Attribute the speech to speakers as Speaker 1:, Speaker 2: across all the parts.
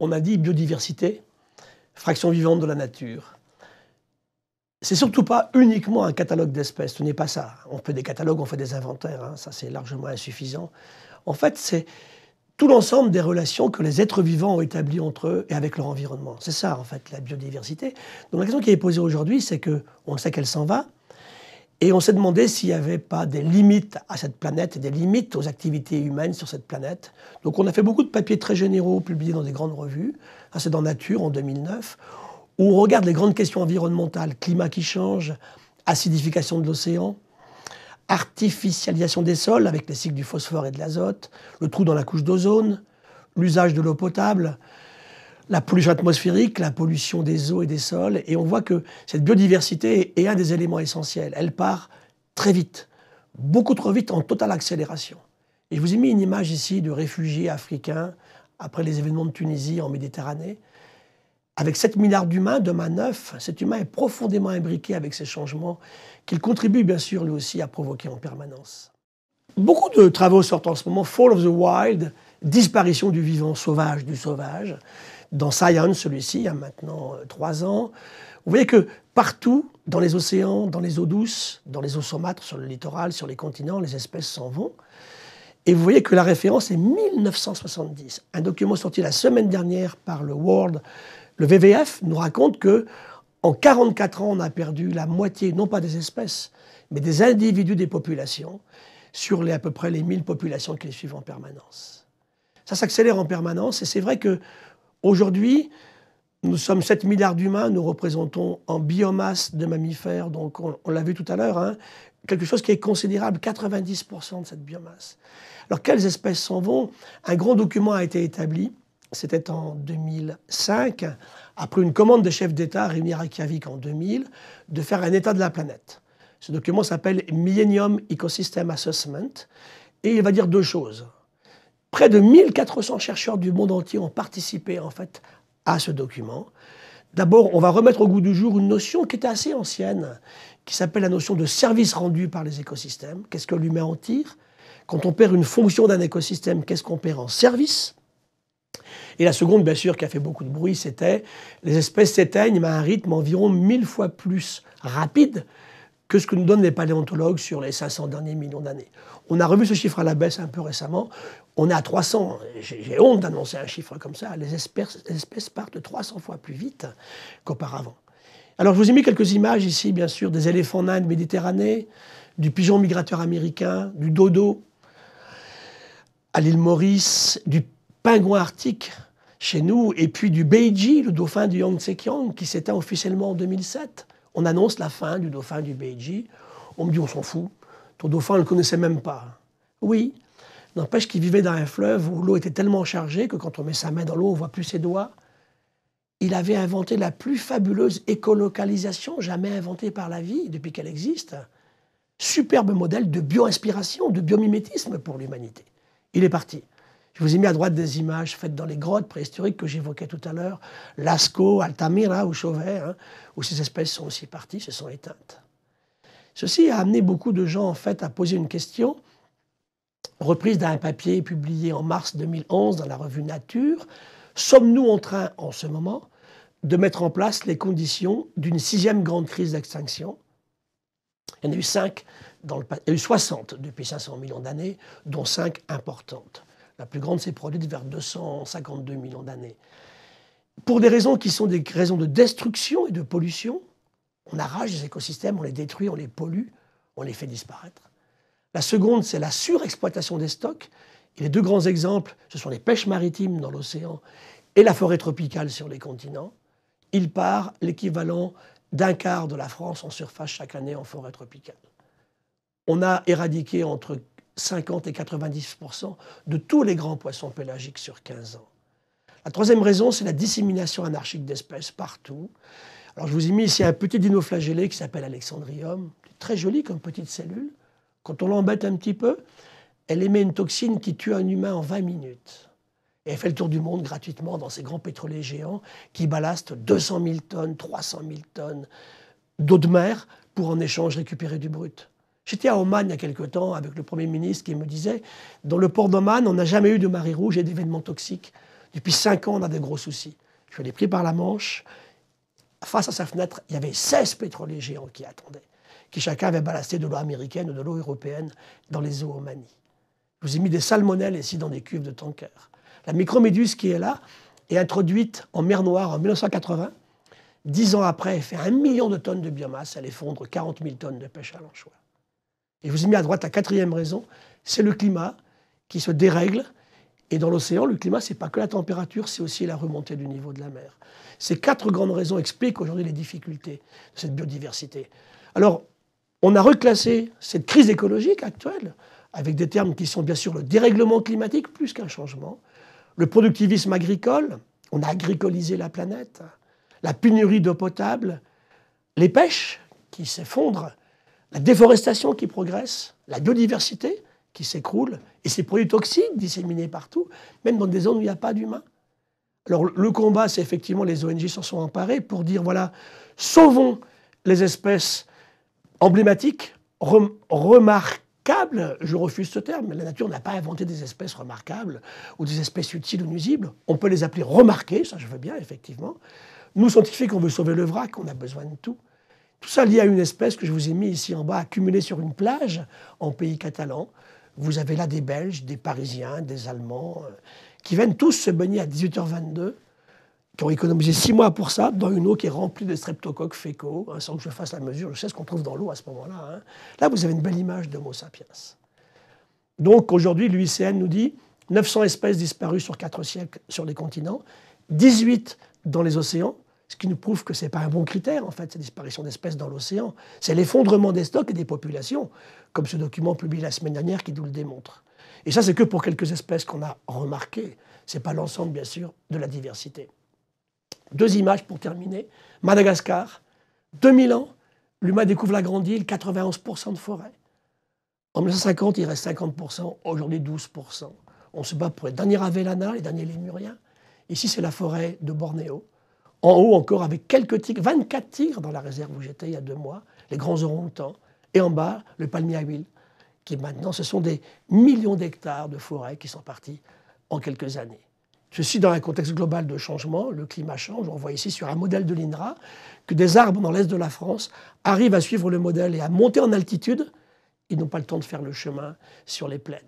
Speaker 1: On a dit biodiversité, fraction vivante de la nature. C'est surtout pas uniquement un catalogue d'espèces, ce n'est pas ça. On fait des catalogues, on fait des inventaires, hein, ça c'est largement insuffisant. En fait, c'est tout l'ensemble des relations que les êtres vivants ont établies entre eux et avec leur environnement. C'est ça en fait la biodiversité. Donc la question qui est posée aujourd'hui, c'est que on sait qu'elle s'en va, et on s'est demandé s'il n'y avait pas des limites à cette planète, des limites aux activités humaines sur cette planète. Donc on a fait beaucoup de papiers très généraux publiés dans des grandes revues. C'est dans Nature en 2009, où on regarde les grandes questions environnementales, climat qui change, acidification de l'océan, artificialisation des sols avec les cycles du phosphore et de l'azote, le trou dans la couche d'ozone, l'usage de l'eau potable la pollution atmosphérique, la pollution des eaux et des sols. Et on voit que cette biodiversité est un des éléments essentiels. Elle part très vite, beaucoup trop vite, en totale accélération. Et je vous ai mis une image ici de réfugiés africains après les événements de Tunisie en Méditerranée. Avec 7 milliards d'humains, demain neuf, cet humain est profondément imbriqué avec ces changements qu'il contribue bien sûr lui aussi à provoquer en permanence. Beaucoup de travaux sortent en ce moment, Fall of the Wild, disparition du vivant sauvage, du sauvage dans Science, celui-ci, il y a maintenant euh, trois ans. Vous voyez que partout, dans les océans, dans les eaux douces, dans les eaux saumâtres, sur le littoral, sur les continents, les espèces s'en vont. Et vous voyez que la référence est 1970. Un document sorti la semaine dernière par le World, le VVF, nous raconte que en 44 ans, on a perdu la moitié, non pas des espèces, mais des individus des populations sur les, à peu près les 1000 populations qui les suivent en permanence. Ça s'accélère en permanence et c'est vrai que Aujourd'hui, nous sommes 7 milliards d'humains, nous représentons en biomasse de mammifères, donc on, l'a vu tout à l'heure, hein, quelque chose qui est considérable, 90% de cette biomasse. Alors quelles espèces s'en vont Un grand document a été établi, c'était en 2005, après une commande des chefs d'État réunis à Reykjavik en 2000, de faire un état de la planète. Ce document s'appelle Millennium Ecosystem Assessment, et il va dire deux choses. Près de 1400 chercheurs du monde entier ont participé en fait à ce document. D'abord, on va remettre au goût du jour une notion qui était assez ancienne, qui s'appelle la notion de service rendu par les écosystèmes. Qu'est-ce que l'humain en tire Quand on perd une fonction d'un écosystème, qu'est-ce qu'on perd en service et la seconde, bien sûr, qui a fait beaucoup de bruit, c'était les espèces s'éteignent mais à un rythme environ mille fois plus rapide que ce que nous donnent les paléontologues sur les 500 derniers millions d'années. On a revu ce chiffre à la baisse un peu récemment. On est à 300. J'ai honte d'annoncer un chiffre comme ça. Les espèces, partent 300 fois plus vite qu'auparavant. Alors, je vous ai mis quelques images ici, bien sûr, des éléphants nains de Méditerranée, du pigeon migrateur américain, du dodo à l'île Maurice, du pingouin arctique chez nous, et puis du Beiji, le dauphin du Yangtze-Kiang, qui s'éteint officiellement en 2007. On annonce la fin du dauphin du Béji, On me dit, on s'en fout. Ton dauphin, on ne le connaissait même pas. Oui, n'empêche qu'il vivait dans un fleuve où l'eau était tellement chargée que quand on met sa main dans l'eau, on voit plus ses doigts. Il avait inventé la plus fabuleuse écolocalisation jamais inventée par la vie depuis qu'elle existe. Superbe modèle de bioinspiration, de biomimétisme pour l'humanité. Il est parti. Je vous ai mis à droite des images faites dans les grottes préhistoriques que j'évoquais tout à l'heure, Lascaux, Altamira ou Chauvet, hein, où ces espèces sont aussi parties, se sont éteintes. Ceci a amené beaucoup de gens en fait à poser une question, reprise d'un papier publié en mars 2011 dans la revue Nature. Sommes-nous en train, en ce moment, de mettre en place les conditions d'une sixième grande crise d'extinction Il y en a eu cinq dans le il y a eu 60 depuis 500 millions d'années, dont cinq importantes. La plus grande s'est produite vers 252 millions d'années. Pour des raisons qui sont des raisons de destruction et de pollution, on arrache les écosystèmes, on les détruit, on les pollue, on les fait disparaître. La seconde, c'est la surexploitation des stocks. Et les deux grands exemples, ce sont les pêches maritimes dans l'océan et la forêt tropicale sur les continents. Il part l'équivalent d'un quart de la France en surface chaque année en forêt tropicale. On a éradiqué entre 50 et 90 de tous les grands poissons pélagiques sur 15 ans. La troisième raison, c'est la dissémination anarchique d'espèces partout. Alors je vous ai mis ici un petit dinoflagellé qui s'appelle Alexandrium, très joli comme petite cellule. Quand on l'embête un petit peu, elle émet une toxine qui tue un humain en 20 minutes. Et elle fait le tour du monde gratuitement dans ces grands pétroliers géants qui ballastent 200 000 tonnes, 300 000 tonnes d'eau de mer pour en échange récupérer du brut. J'étais à Oman il y a quelque temps avec le Premier ministre qui me disait Dans le port d'Oman, on n'a jamais eu de marée rouge et d'événements toxiques. Depuis cinq ans, on a des gros soucis. Je l'ai pris par la manche. Face à sa fenêtre, il y avait 16 pétroliers géants qui attendaient, qui chacun avait ballasté de l'eau américaine ou de l'eau européenne dans les eaux omanies. Je vous ai mis des salmonelles ici dans des cuves de tankers. La microméduse qui est là est introduite en mer Noire en 1980. Dix ans après, elle fait un million de tonnes de biomasse. Elle effondre 40 000 tonnes de pêche à l'anchois. Et je vous ai mis à droite la quatrième raison, c'est le climat qui se dérègle. Et dans l'océan, le climat, n'est pas que la température, c'est aussi la remontée du niveau de la mer. Ces quatre grandes raisons expliquent aujourd'hui les difficultés de cette biodiversité. Alors, on a reclassé cette crise écologique actuelle avec des termes qui sont bien sûr le dérèglement climatique plus qu'un changement, le productivisme agricole, on a agricolisé la planète, la pénurie d'eau potable, les pêches qui s'effondrent la déforestation qui progresse, la biodiversité qui s'écroule, et ces produits toxiques disséminés partout, même dans des zones où il n'y a pas d'humains. Alors le combat, c'est effectivement les ONG s'en sont emparées pour dire, voilà, sauvons les espèces emblématiques, remarquables, je refuse ce terme, mais la nature n'a pas inventé des espèces remarquables ou des espèces utiles ou nuisibles, on peut les appeler remarquées, ça je veux bien effectivement. Nous scientifiques, on veut sauver le vrac, on a besoin de tout. Tout ça lié à une espèce que je vous ai mis ici en bas, accumulée sur une plage en pays catalan. Vous avez là des Belges, des Parisiens, des Allemands, euh, qui viennent tous se baigner à 18h22, qui ont économisé six mois pour ça, dans une eau qui est remplie de streptocoques fécaux, hein, sans que je fasse la mesure, je sais ce qu'on trouve dans l'eau à ce moment-là. Hein. Là, vous avez une belle image d'Homo sapiens. Donc aujourd'hui, l'UICN nous dit 900 espèces disparues sur quatre siècles sur les continents, 18 dans les océans, ce qui nous prouve que ce n'est pas un bon critère, en fait, cette disparition d'espèces dans l'océan. C'est l'effondrement des stocks et des populations, comme ce document publié la semaine dernière qui nous le démontre. Et ça, c'est que pour quelques espèces qu'on a remarquées. Ce n'est pas l'ensemble, bien sûr, de la diversité. Deux images pour terminer. Madagascar, 2000 ans, l'humain découvre la grande île, 91% de forêt. En 1950, il reste 50%, aujourd'hui 12%. On se bat pour les derniers Avellana, les derniers Lémuriens. Ici, c'est la forêt de Bornéo. En haut encore, avec quelques tigres, 24 tigres dans la réserve où j'étais il y a deux mois, les grands orangs outans Et en bas, le palmier à huile, qui maintenant, ce sont des millions d'hectares de forêts qui sont partis en quelques années. Ceci dans un contexte global de changement, le climat change. On voit ici sur un modèle de l'INRA que des arbres dans l'est de la France arrivent à suivre le modèle et à monter en altitude. Ils n'ont pas le temps de faire le chemin sur les plaines.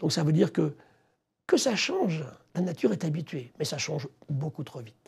Speaker 1: Donc ça veut dire que que ça change, la nature est habituée, mais ça change beaucoup trop vite.